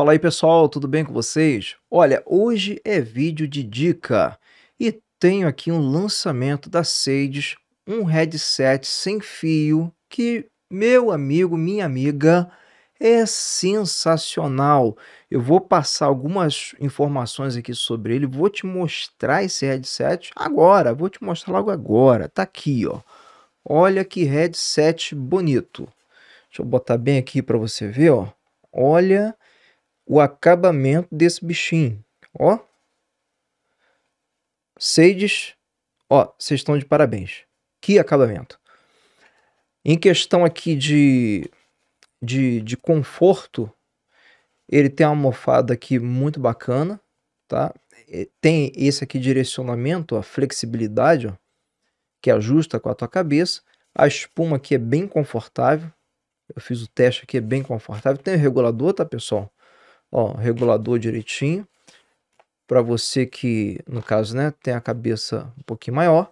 Fala aí pessoal, tudo bem com vocês? Olha, hoje é vídeo de dica e tenho aqui um lançamento da Sage, um headset sem fio que meu amigo, minha amiga, é sensacional. Eu vou passar algumas informações aqui sobre ele, vou te mostrar esse headset agora, vou te mostrar logo agora. Tá aqui, ó. Olha que headset bonito. Deixa eu botar bem aqui para você ver, ó. Olha o acabamento desse bichinho. Ó. Seides, ó, vocês estão de parabéns. Que acabamento. Em questão aqui de, de, de conforto, ele tem uma almofada aqui muito bacana, tá? Tem esse aqui direcionamento, a flexibilidade, ó, que ajusta com a tua cabeça. A espuma aqui é bem confortável. Eu fiz o teste aqui, é bem confortável. Tem o regulador, tá, pessoal? Ó, regulador direitinho. Para você que, no caso, né, tem a cabeça um pouquinho maior,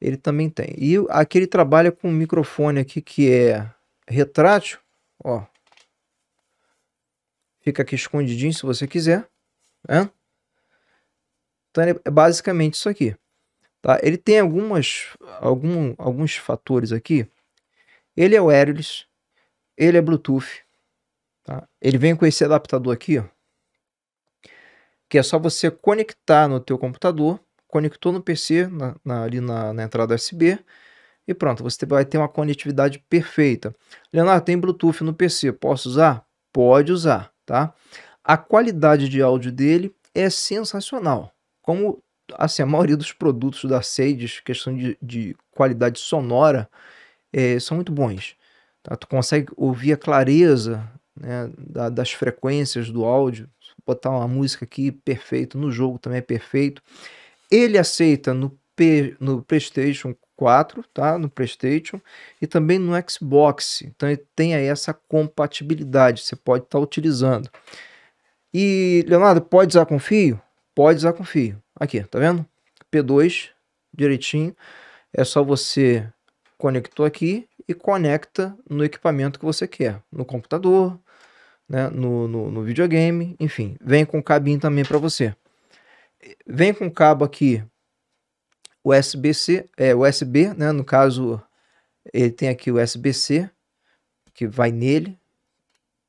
ele também tem. E aqui ele trabalha com um microfone aqui que é retrátil, ó. Fica aqui escondidinho se você quiser, né? Então é basicamente isso aqui. Tá? Ele tem algumas, algum, alguns fatores aqui. Ele é wireless, ele é Bluetooth, Tá? Ele vem com esse adaptador aqui, ó, que é só você conectar no teu computador, conectou no PC, na, na, ali na, na entrada USB, e pronto, você vai ter uma conectividade perfeita. Leonardo, tem Bluetooth no PC, posso usar? Pode usar, tá? A qualidade de áudio dele é sensacional. Como assim, a maioria dos produtos da Sage, questão de, de qualidade sonora, é, são muito bons. Tá? Tu consegue ouvir a clareza né, da, das frequências do áudio. Botar uma música aqui, perfeito. No jogo também é perfeito. Ele aceita no, P, no PlayStation 4, tá? No PlayStation e também no Xbox. Então ele tem aí essa compatibilidade, você pode estar tá utilizando. E Leonardo, pode usar com fio? Pode usar com fio. Aqui, tá vendo? P2 direitinho. É só você conectou aqui e conecta no equipamento que você quer, no computador, né, no, no, no videogame, enfim, vem com cabinho também para você. Vem com cabo aqui USB-C, é USB, né, no caso ele tem aqui o USB-C que vai nele,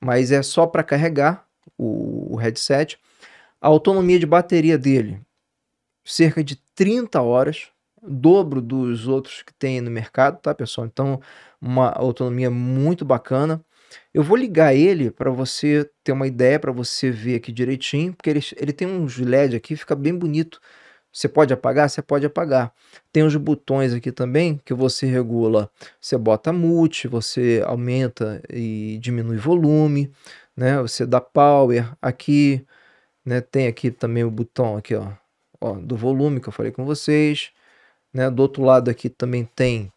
mas é só para carregar o, o headset. A autonomia de bateria dele cerca de 30 horas, dobro dos outros que tem no mercado, tá, pessoal? Então, uma autonomia muito bacana. Eu vou ligar ele para você ter uma ideia, para você ver aqui direitinho, porque ele, ele tem uns LED aqui, fica bem bonito. Você pode apagar? Você pode apagar. Tem os botões aqui também que você regula. Você bota mute, você aumenta e diminui volume, né? Você dá power aqui, né? Tem aqui também o botão aqui, ó, ó do volume que eu falei com vocês, né? Do outro lado aqui também tem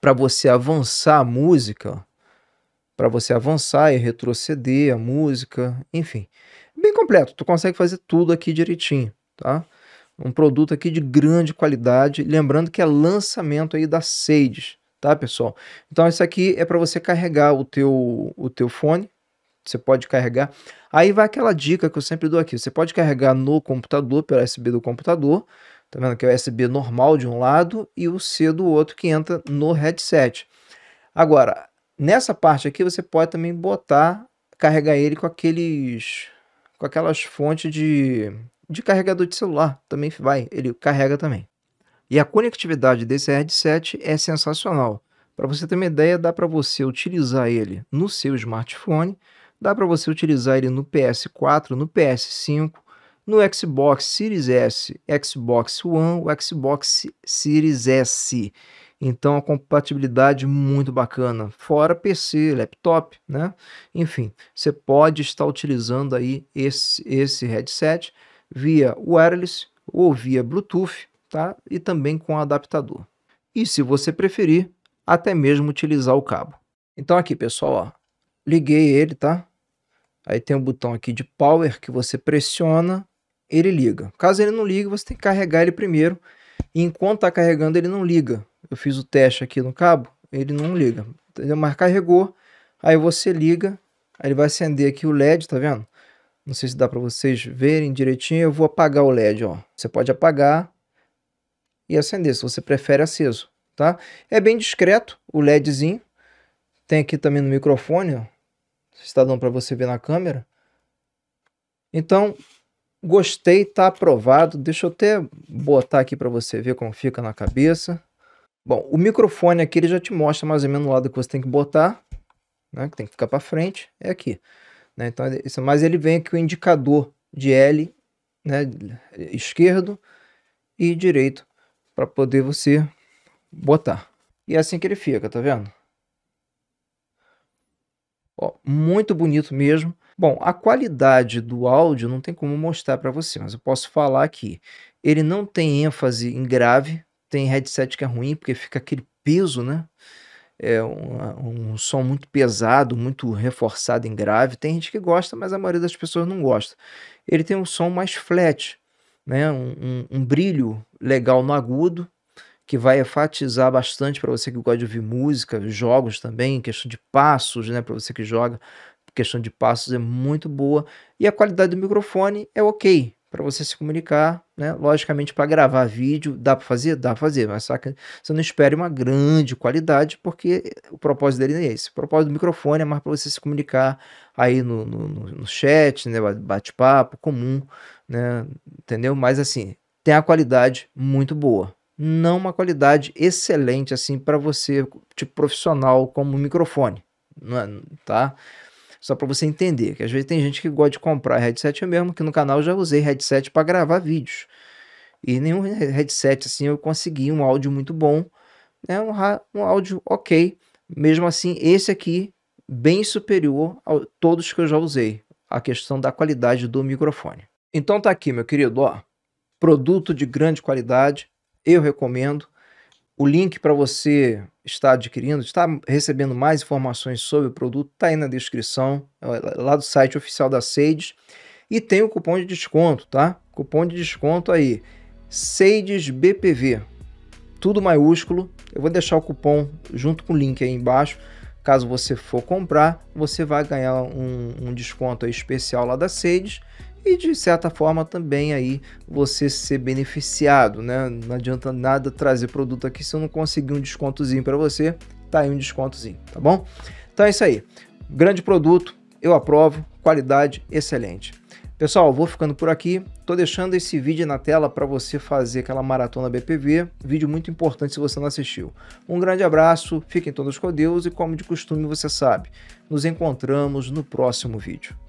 para você avançar a música, ó para você avançar e retroceder a música, enfim. Bem completo, tu consegue fazer tudo aqui direitinho, tá? Um produto aqui de grande qualidade, lembrando que é lançamento aí da Sage, tá, pessoal? Então isso aqui é para você carregar o teu o teu fone, você pode carregar. Aí vai aquela dica que eu sempre dou aqui, você pode carregar no computador pela USB do computador, tá vendo que é o USB normal de um lado e o C do outro que entra no headset. Agora, Nessa parte aqui você pode também botar, carregar ele com aqueles com aquelas fontes de, de carregador de celular, também vai, ele carrega também. E a conectividade desse headset é sensacional. Para você ter uma ideia, dá para você utilizar ele no seu smartphone, dá para você utilizar ele no PS4, no PS5, no Xbox Series S, Xbox One, o Xbox Series S. Então, a compatibilidade muito bacana. Fora PC, laptop, né? Enfim, você pode estar utilizando aí esse, esse headset via wireless ou via Bluetooth, tá? E também com adaptador. E se você preferir, até mesmo utilizar o cabo. Então aqui, pessoal, ó, liguei ele, tá? Aí tem um botão aqui de power que você pressiona, ele liga. Caso ele não ligue, você tem que carregar ele primeiro e enquanto tá carregando, ele não liga. Eu fiz o teste aqui no cabo, ele não liga. Entendeu? Mas carregou, aí você liga, aí ele vai acender aqui o LED, tá vendo? Não sei se dá para vocês verem direitinho, eu vou apagar o LED, ó. Você pode apagar e acender, se você prefere aceso, tá? É bem discreto o LEDzinho. Tem aqui também no microfone, ó. Está dando para você ver na câmera. Então, Gostei, tá aprovado. Deixa eu até botar aqui para você ver como fica na cabeça. Bom, o microfone aqui ele já te mostra mais ou menos o lado que você tem que botar, né? Que tem que ficar para frente, é aqui. Né? Então, isso, mas ele vem aqui o indicador de L, né? Esquerdo e direito para poder você botar. E é assim que ele fica, tá vendo? Ó, muito bonito mesmo. Bom, a qualidade do áudio não tem como mostrar para você, mas eu posso falar aqui. Ele não tem ênfase em grave, tem headset que é ruim, porque fica aquele peso, né? É um, um, som muito pesado, muito reforçado em grave. Tem gente que gosta, mas a maioria das pessoas não gosta. Ele tem um som mais flat, né? um, um, um brilho legal no agudo, que vai enfatizar bastante para você que gosta de ouvir música, jogos também, questão de passos, né, para você que joga, questão de passos é muito boa e a qualidade do microfone é ok para você se comunicar, né? Logicamente, para gravar vídeo, dá para fazer? Dá para fazer, mas que Você não espere uma grande qualidade, porque o propósito dele não é esse. O propósito do microfone é mais para você se comunicar aí no, no, no chat, né? Bate-papo comum, né? Entendeu? Mas assim, tem a qualidade muito boa. Não uma qualidade excelente, assim, para você, tipo profissional, como microfone, não é, tá? Só para você entender, que às vezes tem gente que gosta de comprar headset eu mesmo, que no canal já usei headset para gravar vídeos. E nenhum headset assim eu consegui um áudio muito bom, né? um, um áudio ok. Mesmo assim, esse aqui bem superior a todos que eu já usei. A questão da qualidade do microfone. Então tá aqui, meu querido, ó, produto de grande qualidade, eu recomendo. O link para você estar adquirindo, estar recebendo mais informações sobre o produto, está aí na descrição, é lá do site oficial da Sage. E tem o cupom de desconto, tá? Cupom de desconto aí, Sades BPV, tudo maiúsculo. Eu vou deixar o cupom junto com o link aí embaixo. Caso você for comprar, você vai ganhar um, um desconto especial lá da Sades e de certa forma também aí você ser beneficiado, né? Não adianta nada trazer produto aqui se eu não conseguir um descontozinho para você, tá aí um descontozinho, tá bom? Então é isso aí. Grande produto, eu aprovo, qualidade excelente. Pessoal, vou ficando por aqui. Tô deixando esse vídeo na tela para você fazer aquela maratona BPV, vídeo muito importante se você não assistiu. Um grande abraço, fiquem todos com Deus e como de costume você sabe, nos encontramos no próximo vídeo.